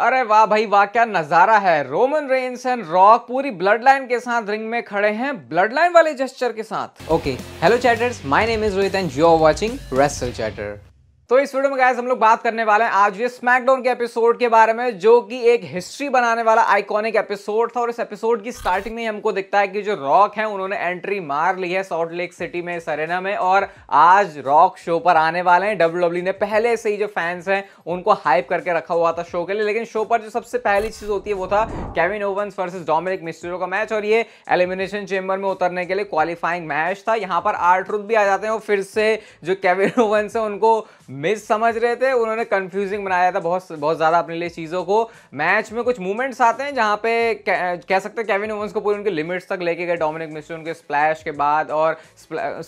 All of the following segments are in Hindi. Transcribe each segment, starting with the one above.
अरे वाह भाई वाह क्या नजारा है रोमन रेंस एंड रॉक पूरी ब्लड लाइन के साथ रिंग में खड़े हैं ब्लड लाइन वाले जेस्चर के साथ okay hello chatters my name is Rohit and you are watching wrestle chatter तो इस वीडियो में गैस हम लोग बात करने वाले हैं आज ये स्मैकडाउन के एपिसोड के बारे में जो कि एक हिस्ट्री बनाने वाला आइकॉनिक एपिसोड था और इस एपिसोड की स्टार्टिंग में हमको दिखता है कि जो रॉक है उन्होंने एंट्री मार ली है सॉल्ट लेक सिटी में सरेना में और आज रॉक शो पर आने वाले हैं डब्ल्यू e ने पहले से ही जो फैंस हैं उनको हाइप करके रखा हुआ था शो के लिए लेकिन शो पर जो सबसे पहली चीज होती है वो था Kevin Owens versus Dominik Mysterio का मैच और ये एलिमिनेशन चेम्बर में उतरने के लिए क्वालिफाइंग मैच था यहाँ पर आर्ट भी आ जाते हैं और फिर से जो केविन ओवंस है उनको मिस समझ रहे थे उन्होंने कंफ्यूजिंग बनाया था बहुत बहुत ज़्यादा अपने लिए चीज़ों को मैच में कुछ मूवमेंट्स आते हैं जहां पे कह, कह सकते हैं केविन ओवंस को पूरे उनके लिमिट्स तक लेके गए डोमिनिक मिस्टर उनके स्प्लैश के बाद और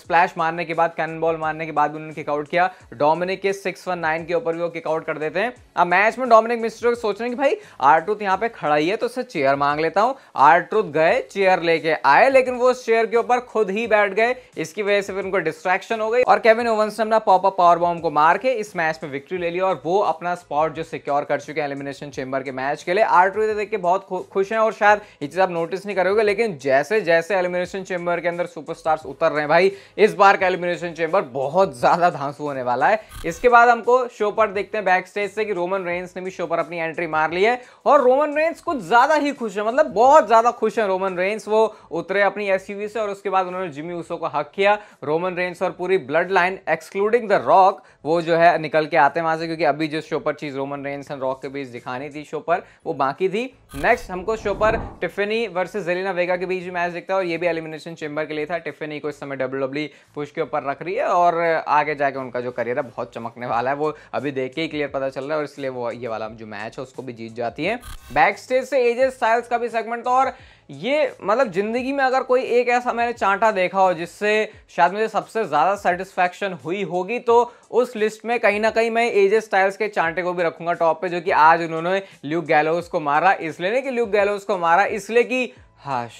स्प्लैश मारने के बाद कैन बॉल मारने के बाद भी उन्होंने किकआउट किया डोमिनिक के सिक्स वन नाइन के ऊपर भी वो किकआउट कर देते हैं अब मैच में डोमिनिक मिस्टर को सोच रहे हैं कि भाई आरट्रुथ तो यहाँ पे खड़ा ही है तो उससे चेयर मांग लेता हूँ आरट्रुथ गए चेयर लेके आए लेकिन वो उस चेयर के ऊपर खुद ही बैठ गए इसकी वजह से फिर उनको डिस्ट्रैक्शन हो गई और केविन ओवंस ने अपना पॉपअप पावर बॉम्ब को मार करके इस मैच में विक्ट्री ले ली और वो अपना स्पॉट जो सिक्योर कर चुके हैं एलिमिनेशन चेंबर के मैच के लिए आर टू देख के बहुत खुश हैं और शायद ये चीज़ आप नोटिस नहीं करोगे लेकिन जैसे जैसे एलिमिनेशन चेंबर के अंदर सुपर उतर रहे हैं भाई इस बार का एलिमिनेशन चेंबर बहुत ज़्यादा धांसू होने वाला है इसके बाद हमको शो पर देखते हैं बैक स्टेज से कि रोमन रेंस ने भी शो पर अपनी एंट्री मार ली है और रोमन रेंस कुछ ज़्यादा ही खुश है मतलब बहुत ज़्यादा खुश है रोमन रेंस वो उतरे अपनी एस से और उसके बाद उन्होंने जिमी उसो को हक किया रोमन रेंस और पूरी bloodline excluding the Rock वो जो है निकल के आते हैं वहाँ से क्योंकि अभी जो शो पर चीज़ रोमन रेंस एंड रॉक के बीच दिखानी थी शो पर वो बाकी थी नेक्स्ट हमको शो पर टिफिनी वर्सेज जेलिना वेगा के बीच मैच दिखता है और ये भी एलिमिनेशन चेंबर के लिए था टिफिनी को इस समय डब्ल्यू डब्ल्यू पुश के ऊपर रख रही है और आगे जाके उनका जो करियर है बहुत चमकने वाला है वो अभी देख के ही क्लियर पता चल रहा है और इसलिए वो ये वाला जो मैच है उसको भी जीत जाती है बैक स्टेज से एजेस साइल्स का भी सेगमेंट था और ये मतलब ज़िंदगी में अगर कोई एक ऐसा मैंने चांटा देखा हो जिससे शायद मुझे सबसे ज़्यादा सेटिस्फैक्शन हुई होगी तो उस लिस्ट में कहीं ना कहीं मैं एजे स्टाइल्स के चांटे को भी रखूंगा टॉप पे जो कि आज उन्होंने ल्यूक गैलोस को मारा इसलिए नहीं कि ल्यूक गैलोस को मारा इसलिए कि हाश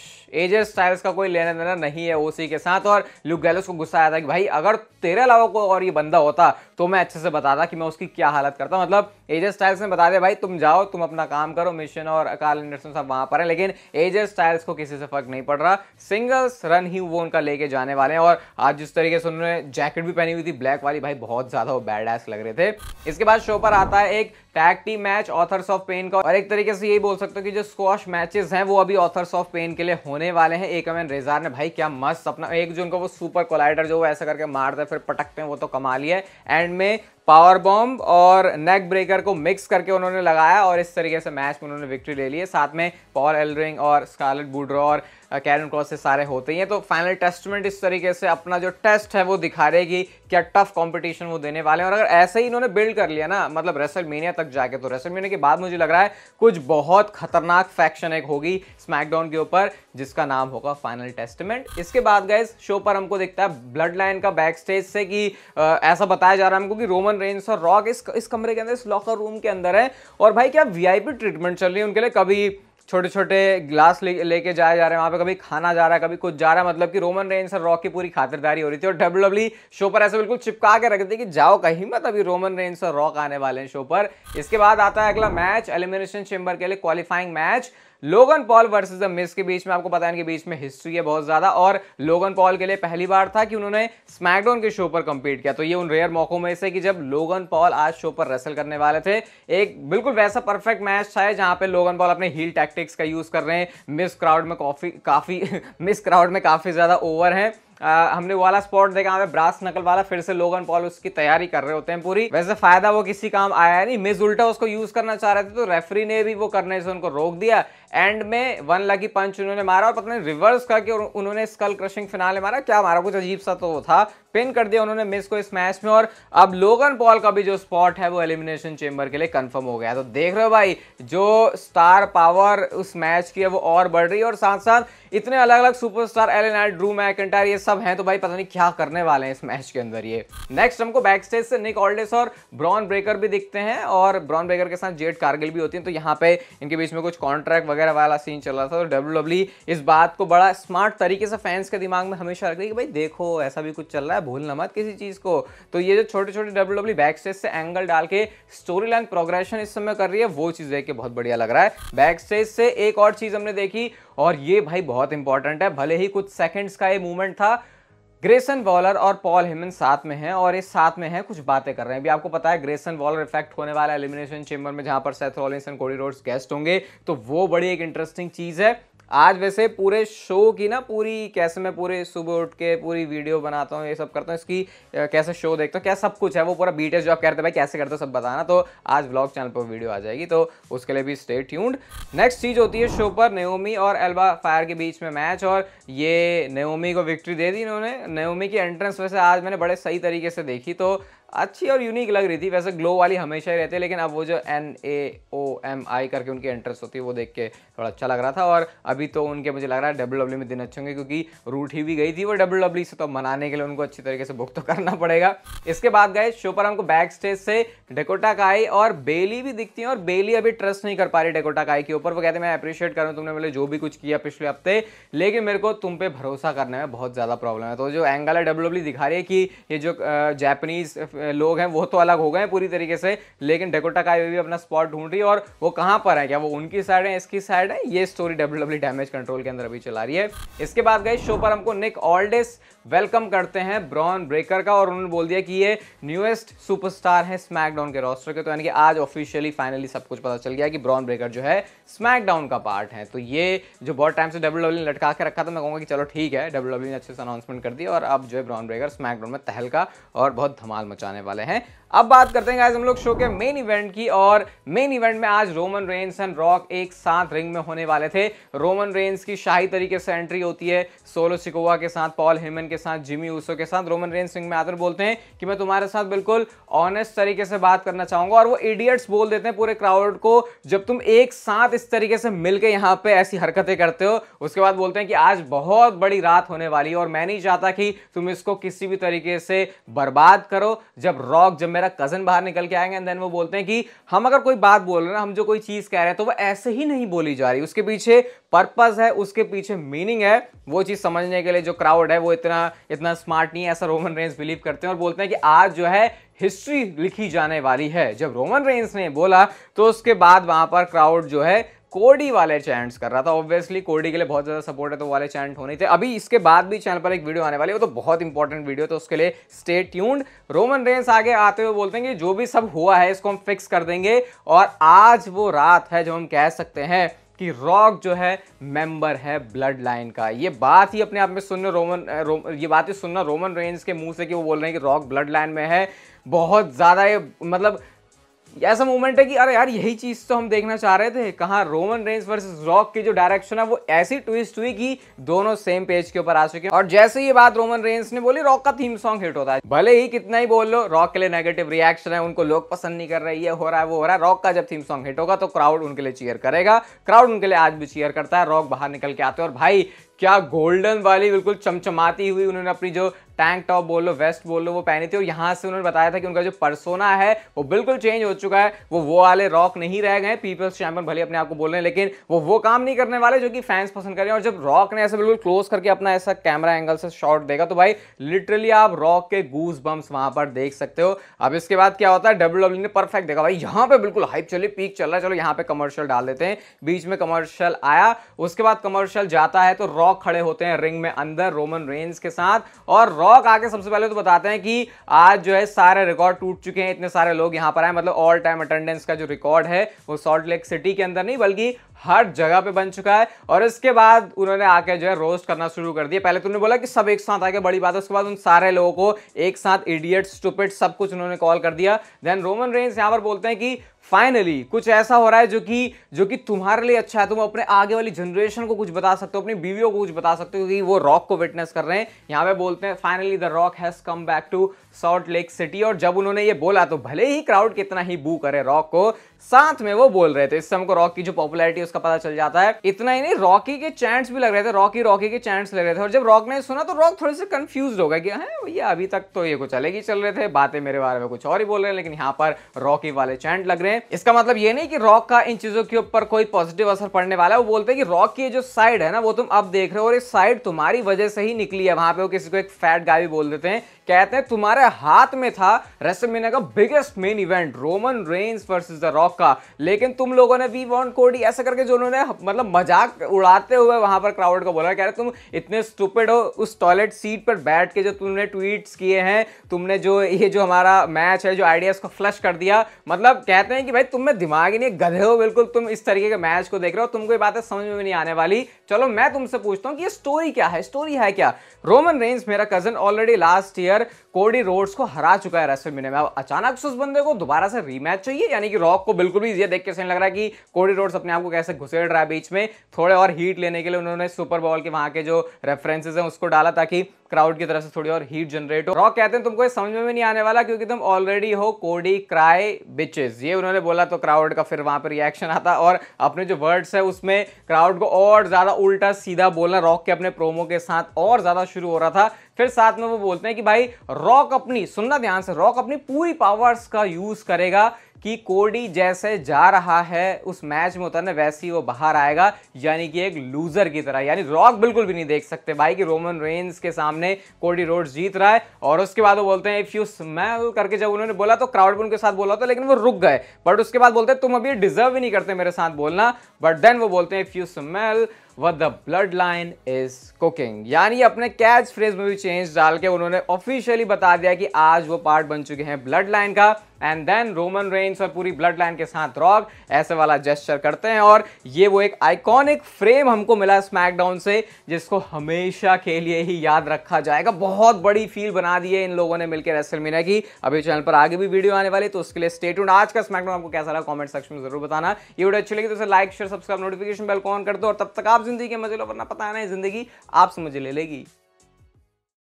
एजे स्टाइल्स का कोई लेना देना नहीं है ओसी के साथ और लुक गैलोस को गुस्सा आया था कि भाई अगर तेरे अलावा कोई और ये बंदा होता तो मैं अच्छे से बताता कि मैं उसकी क्या हालत करता मतलब एजे स्टाइल्स ने बता दिया भाई तुम जाओ तुम अपना काम करो मिशन और अकाल इंडस्ट्री साहब वहाँ पर हैं लेकिन एजे स्टाइल्स को किसी से फर्क नहीं पड़ रहा सिंगल्स रन ही वो उनका लेके जाने वाले हैं और आज जिस तरीके से उन्होंने जैकेट भी पहनी हुई थी ब्लैक वाली भाई बहुत ज़्यादा वो बैड एस लग रहे थे इसके बाद शो पर आता है एक tag team match Authors of Pain का और एक तरीके से यही बोल सकते हो कि जो स्कॉश मैचेस हैं वो अभी ऑथर्स ऑफ पेन के लिए होने वाले हैं एक अमेन रेजार ने भाई क्या मस्त अपना एक जो उनको वो सुपर कोलाइडर जो वो ऐसा करके मारते हैं फिर पटकते हैं वो तो कमा लिया एंड में पावर बॉम्ब और नेक ब्रेकर को मिक्स करके उन्होंने लगाया और इस तरीके से मैच में उन्होंने विक्ट्री ले ली है साथ में पॉल एलरिंग और स्कारलेट बुड्रो और कैरन क्रॉस से सारे होते ही हैं तो फाइनल टेस्टमेंट इस तरीके से अपना जो टेस्ट है वो दिखा रहेगी क्या टफ कंपटीशन वो देने वाले हैं और अगर ऐसे ही इन्होंने बिल्ड कर लिया ना मतलब रेसल मीनिया तक जाके तो रेसल मीनिया के बाद मुझे लग रहा है कुछ बहुत खतरनाक फैक्शन एक होगी स्मैकडाउन के ऊपर जिसका नाम होगा फाइनल टेस्टमेंट इसके बाद गए शो पर हमको दिखता है ब्लड लाइन का बैक स्टेज से कि ऐसा बताया जा रहा है हमको कि रोमन रेंस और रॉक इस, इस कमरे के अंदर इस लॉकर रूम के अंदर है और भाई क्या वी ट्रीटमेंट चल रही है उनके लिए कभी छोटे छोटे ग्लास लेके ले जाया जा रहा है वहाँ पे कभी खाना जा रहा है कभी कुछ जा रहा है मतलब कि रोमन रेंस और रॉक की पूरी खातिरदारी हो रही थी और डब्ल्यू डब्ल्यू शो पर ऐसे बिल्कुल चिपका के रख दी कि जाओ कहीं मत अभी रोमन रेंस और रॉक आने वाले हैं शो पर इसके बाद आता है अगला मैच एलिमिनेशन चेंबर के लिए qualifying match Logan Paul versus the Miz के बीच में आपको पता है इनके बीच में हिस्ट्री है बहुत ज़्यादा और लोगन पॉल के लिए पहली बार था कि उन्होंने स्मैकडाउन के शो पर कम्पीट किया तो ये उन रेयर मौकों में से कि जब लोगन पॉल आज शो पर रेसल करने वाले थे एक बिल्कुल वैसा परफेक्ट मैच था जहां पे लोगन पॉल अपने हील टैक्टिक्स का यूज़ कर रहे हैं मिस क्राउड में काफ़ी काफ़ी मिस क्राउड में काफ़ी ज़्यादा ओवर हैं आ, हमने वाला स्पॉट देखा हमें ब्रास नकल वाला फिर से लोगन पॉल उसकी तैयारी कर रहे होते हैं पूरी वैसे फायदा वो किसी काम आया नहीं मिस उल्टा उसको यूज करना चाह रहे थे तो रेफरी ने भी वो करने से उनको रोक दिया एंड में वन लकी पंच उन्होंने मारा और पता नहीं रिवर्स करके उन्होंने स्कल क्रशिंग फिनाले मारा क्या मारा कुछ अजीब सा तो था पिन कर दिया उन्होंने मिस को इस मैच में और अब लोगन पॉल का भी जो स्पॉट है वो एलिमिनेशन चेंबर के लिए कंफर्म हो गया तो देख रहे हो भाई जो स्टार पावर उस मैच की है वो और बढ़ रही है और साथ साथ इतने अलग अलग सुपरस्टार एलेनाइट ड्रू मैकेंटायर ये सब सब हैं तो भाई पता नहीं क्या करने वाले हैं इस मैच के अंदर ये नेक्स्ट हमको बैक स्टेज से निक ऑल्डेस और ब्रॉन ब्रेकर भी दिखते हैं और ब्रॉन ब्रेकर के साथ जेट कारगिल भी होती है तो यहाँ पे इनके बीच में कुछ कॉन्ट्रैक्ट वगैरह वाला सीन चल रहा था तो डब्ल्यू e इस बात को बड़ा स्मार्ट तरीके से फैंस के दिमाग में हमेशा रखती है कि भाई देखो ऐसा भी कुछ चल रहा है भूलना मत किसी चीज़ को तो ये जो छोटे छोटे डब्ल्यू डब्ल्यू बैक स्टेज से एंगल डाल के स्टोरी लाइन प्रोग्रेशन इस समय कर रही है वो चीज़ देख के बहुत बढ़िया लग रहा है बैक स्टेज से एक और चीज़ हमने देखी और ये भाई बहुत इंपॉर्टेंट है भले ही कुछ सेकंड्स का ये मूवमेंट था ग्रेसन वॉलर और पॉल हेमन साथ में हैं और ये साथ में हैं कुछ बातें कर रहे हैं अभी आपको पता है ग्रेसन वॉलर इफेक्ट होने वाला एलिमिनेशन चेंबर में जहां पर Seth Rollins and Cody Rhodes guest होंगे तो वो बड़ी एक इंटरेस्टिंग चीज़ है आज वैसे पूरे शो की ना पूरी कैसे मैं पूरे सुबह उठ के पूरी वीडियो बनाता हूँ ये सब करता हूँ इसकी कैसे शो देखता हूँ क्या सब कुछ है वो पूरा बीटेस जो आप कहते हैं भाई कैसे करते हो सब बताना तो आज ब्लॉग चैनल पर वीडियो आ जाएगी तो उसके लिए भी स्टे ट्यून्ड नेक्स्ट चीज़ होती है शो पर नेओमी और एल्बा फायर के बीच में मैच और ये नेओमी को विक्ट्री दे दी इन्होंने नेओमी की एंट्रेंस वैसे आज मैंने बड़े सही तरीके से देखी तो अच्छी और यूनिक लग रही थी वैसे ग्लो वाली हमेशा ही रहती है लेकिन अब वो जो एन ए ओ एम आई करके उनकी एंट्रेंस होती है वो देख के थोड़ा अच्छा लग रहा था और अभी तो उनके मुझे लग रहा है डब्ल्यू डब्ल्यू में दिन अच्छे होंगे क्योंकि रूट ही भी गई थी वो डब्ल्यू डब्ल्यू से तो मनाने के लिए उनको अच्छी तरीके से बुक तो करना पड़ेगा इसके बाद गए शो पर हमको बैक स्टेज से डेकोटा काई और बेली भी दिखती है और बेली अभी ट्रस्ट नहीं कर पा रही डेकोटा काई के ऊपर वो कहते हैं मैं अप्रिशिएट कर रहा हूँ तुमने मेरे जो भी कुछ किया पिछले हफ्ते लेकिन मेरे को तुम पे भरोसा करने में बहुत ज़्यादा प्रॉब्लम है तो जो एंगल है डब्ल्यू दिखा रही है कि ये जो जैपनीज़ लोग हैं वो तो अलग हो गए पूरी तरीके से लेकिन डेकोटा काइवे भी अपना स्पॉट ढूंढ रही है और वो कहाँ पर है क्या वो उनकी साइड है इसकी साइड है ये story W W damage control के अंदर अभी चला रही है इसके बाद गए शो पर हमको निक ऑल्डिस वेलकम करते हैं ब्रॉन ब्रेकर का और उन्होंने बोल दिया कि ये न्यूएस्ट सुपरस्टार है स्मैकडाउन के रोस्टर के तो यानी कि आज ऑफिशियली फाइनली सब कुछ पता चल गया कि ब्रॉन ब्रेकर जो है स्मैकडाउन का पार्ट है तो ये जो बहुत टाइम से डब्ल्यू डब्ल्यू ने लटका के रखा था मैं कहूँगा कि चलो ठीक है डब्ल्यू डब्ल्यू ने अच्छे से अनाउंसमेंट कर दी और अब जो है ब्रॉन ब्रेकर स्मैकडाउन में तहलका और बहुत धमाल मचा जाने वाले हैं अब बात करते हैं आज हम लोग शो के मेन इवेंट की और मेन इवेंट में आज रोमन रेंस एंड रॉक एक साथ रिंग में होने वाले थे रोमन रेंस की शाही तरीके से एंट्री होती है सोलो सिकोवा के साथ पॉल हेमन के साथ जिमी ऊसो के साथ रोमन रेंस रिंग में आकर बोलते हैं कि मैं तुम्हारे साथ बिल्कुल ऑनेस्ट तरीके से बात करना चाहूंगा और वो इडियट्स बोल देते हैं पूरे क्राउड को जब तुम एक साथ इस तरीके से मिलकर यहाँ पे ऐसी हरकतें करते हो उसके बाद बोलते हैं कि आज बहुत बड़ी रात होने वाली है और मैं नहीं चाहता कि तुम इसको किसी भी तरीके से बर्बाद करो जब रॉक जब मेरा कज़न बाहर निकल के आएंगे एंड देन वो बोलते हैं कि हम अगर कोई बात बोल रहे हैं हम जो कोई चीज़ कह रहे हैं तो वो ऐसे ही नहीं बोली जा रही उसके पीछे पर्पज़ है उसके पीछे मीनिंग है वो चीज़ समझने के लिए जो क्राउड है वो इतना इतना स्मार्ट नहीं है ऐसा रोमन रेंस बिलीव करते हैं और बोलते हैं कि आज जो है हिस्ट्री लिखी जाने वाली है जब रोमन रेंस ने बोला तो उसके बाद वहां पर क्राउड जो है कोडी वाले चैंट्स कर रहा था ऑब्वियसली कोडी के लिए बहुत ज़्यादा सपोर्ट है तो वाले चैंट होने थे अभी इसके बाद भी चैनल पर एक वीडियो आने वाली है वो तो बहुत इंपॉर्टेंट वीडियो तो उसके लिए स्टे ट्यून्ड रोमन रेंस आगे आते हुए बोलते हैं कि जो भी सब हुआ है इसको हम फिक्स कर देंगे और आज वो रात है जो हम कह सकते हैं कि रॉक जो है मेंबर है ब्लड लाइन का ये बात ही अपने आप में सुनना रोमन रो, ये बात ही सुनना रोमन रेंज के मुंह से कि वो बोल रहे हैं कि रॉक ब्लड लाइन में है बहुत ज़्यादा ये मतलब ऐसा मोमेंट है कि अरे यार यही चीज़ तो हम देखना चाह रहे थे कहाँ रोमन रेंस वर्सेस रॉक की जो डायरेक्शन है वो ऐसी ट्विस्ट हुई कि दोनों सेम पेज के ऊपर आ चुके और जैसे ये बात रोमन रेंज ने बोली रॉक का थीम सॉन्ग हिट होता है भले ही कितना ही बोल लो रॉक के लिए नेगेटिव रिएक्शन है उनको लोग पसंद नहीं कर रही है हो रहा है वो हो रहा है रॉक का जब थीम सॉन्ग हिट होगा तो क्राउड उनके लिए चेयर करेगा क्राउड उनके लिए आज भी चेयर करता है रॉक बाहर निकल के आते हैं और भाई क्या गोल्डन वाली बिल्कुल चमचमाती हुई उन्होंने अपनी जो टैंक टॉप बोल लो वेस्ट बोल लो वो पहनी थी और यहाँ से उन्होंने बताया था कि उनका जो परसोना है वो बिल्कुल चेंज हो चुका है वो वो वाले रॉक नहीं रह गए पीपल्स चैंपियन भले अपने आप को बोल रहे हैं लेकिन वो वो काम नहीं करने वाले जो कि फैंस पसंद करें और जब रॉक ने ऐसे बिल्कुल क्लोज करके अपना ऐसा कैमरा एंगल से शॉट देगा तो भाई लिटरली आप रॉक के गूज बम्स वहां पर देख सकते हो अब इसके बाद क्या होता है डब्ल्यू e ने परफेक्ट देखा भाई यहाँ पे बिल्कुल हाइप चली पीक चल रहा है चलो यहाँ पे कमर्शियल डाल देते हैं बीच में कमर्शियल आया उसके बाद कमर्शियल जाता है तो रॉक खड़े होते हैं रिंग में अंदर रोमन रेंज के साथ और रॉक आके सबसे पहले तो बताते हैं कि आज जो है सारे रिकॉर्ड टूट चुके हैं इतने सारे लोग यहां पर आए मतलब ऑल टाइम अटेंडेंस का जो रिकॉर्ड है वो सॉल्ट लेक सिटी के अंदर नहीं बल्कि हर जगह पे बन चुका है और इसके बाद उन्होंने आके जो है रोस्ट करना शुरू कर दिया पहले तो उन्होंने बोला कि सब एक साथ आके बड़ी बात है उसके बाद उन सारे लोगों को एक साथ इडियट स्टूपिट सब कुछ उन्होंने कॉल कर दिया देन रोमन रेंस यहाँ पर बोलते हैं कि फाइनली कुछ ऐसा हो रहा है जो कि जो कि तुम्हारे लिए अच्छा है तुम अपने आगे वाली जनरेशन को कुछ बता सकते हो अपनी बीवियों को कुछ बता सकते हो क्योंकि वो रॉक को विटनेस कर रहे हैं यहाँ पे बोलते हैं finally the Rock has come back to Salt Lake City और जब उन्होंने ये बोला तो भले ही क्राउड कितना ही बू करे रॉक को साथ में वो बोल रहे थे इससे हमको रॉक की जो पॉपुलैरिटी उसका पता चल जाता है इतना ही नहीं रॉकी के चैंट्स भी लग रहे थे रॉकी रॉकी के चैंट्स लग रहे थे और जब रॉक ने सुना तो रॉक थोड़े से कंफ्यूज हो गया कि है हाँ, भैया अभी तक तो ये कुछ अलग ही चल रहे थे बातें मेरे बारे में कुछ और ही बोल रहे हैं लेकिन यहाँ पर रॉकी वाले चैंट लग रहे हैं इसका मतलब ये नहीं कि रॉक का इन चीजों के ऊपर कोई पॉजिटिव असर पड़ने वाला है वो बोलते हैं कि रॉक की जो साइड है ना वो तुम अब देख रहे हो और ये साइड तुम्हारी वजह से ही निकली है वहां पे वो किसी को एक फैट गाय भी बोल देते हैं कहते हैं तुम्हारे हाथ में था रेसलमेनिया का biggest main event Roman Reigns versus the Rock का लेकिन तुम लोगों ने वी वॉन्ट कोडी ऐसा करके जो उन्होंने मतलब मजाक उड़ाते हुए वहां पर क्राउड को बोला कह रहे तुम इतने स्टूपिड हो उस टॉयलेट सीट पर बैठ के जो तुमने ट्वीट्स किए हैं तुमने जो ये जो हमारा मैच है जो आइडिया उसको फ्लश कर दिया मतलब कहते हैं कि भाई तुम में दिमाग ही नहीं गधे हो बिल्कुल तुम इस तरीके के मैच को देख रहे हो तुमको ये बातें समझ में नहीं आने वाली चलो मैं तुमसे पूछता हूँ कि ये स्टोरी क्या है स्टोरी है क्या रोमन रेंस मेरा cousin already last year player Cody Rhodes को हरा चुका है रेसलमेनिया में अब अचानक से उस बंदे को दोबारा से रीमैच चाहिए यानी कि रॉक को बिल्कुल भी ये देख के सही लग रहा है कि कोडी रोड्स अपने आप को कैसे घुसेड़ रहा है बीच में थोड़े और हीट लेने के लिए उन्होंने सुपर बॉल के वहाँ के जो रेफरेंसेज हैं उसको डाला ताकि क्राउड की तरफ से थोड़ी और हीट जनरेट हो रॉक कहते हैं तुमको ये समझ में भी नहीं आने वाला क्योंकि तुम ऑलरेडी हो कोडी क्राई बिचेस ये उन्होंने बोला तो क्राउड का फिर वहां पर रिएक्शन आता और अपने जो वर्ड्स है उसमें क्राउड को और ज्यादा उल्टा सीधा बोलना रॉक के अपने प्रोमो के साथ और ज्यादा शुरू हो रहा था फिर साथ में वो बोलते हैं कि भाई रॉक अपनी सुनना ध्यान से रॉक अपनी पूरी पावर्स का यूज करेगा कि कोडी जैसे जा रहा है उस मैच में ना वैसे ही वो बाहर आएगा यानी कि एक लूज़र की तरह यानी रॉक बिल्कुल भी नहीं देख सकते भाई कि रोमन रेंस के सामने कोडी रोड्स जीत रहा है और उसके बाद वो बोलते हैं इफ़ यू स्मेल करके जब उन्होंने बोला तो क्राउड भी उनके साथ बोला था लेकिन वो रुक गए बट उसके बाद बोलते हैं तुम अभी डिजर्व ही नहीं करते मेरे साथ बोलना बट देन वो बोलते हैं if you smell what the bloodline is cooking यानी अपने कैच फ्रेज में भी चेंज डाल के उन्होंने ऑफिशियली बता दिया कि आज वो पार्ट बन चुके हैं ब्लड लाइन का एंड देन रोमन रेंस और पूरी ब्लड लाइन के साथ रॉक ऐसे वाला जेस्चर करते हैं और ये वो एक आइकॉनिक फ्रेम हमको मिला स्मैकडाउन से जिसको हमेशा के लिए ही याद रखा जाएगा बहुत बड़ी फील बना दी है इन लोगों ने मिलकर रेसल मीना की अभी चैनल पर आगे भी वीडियो आने वाली तो उसके लिए स्टेट आज का स्मैकडाउन आपको कैसा लगा कॉमेंट सेक्शन में जरूर बताना ये वीडियो अच्छी लगी तो like share subscribe notification bell on कर दो और तब तक आप जिंदगी के मजे लो वरना पता है ना जिंदगी आप समझ ले लेगी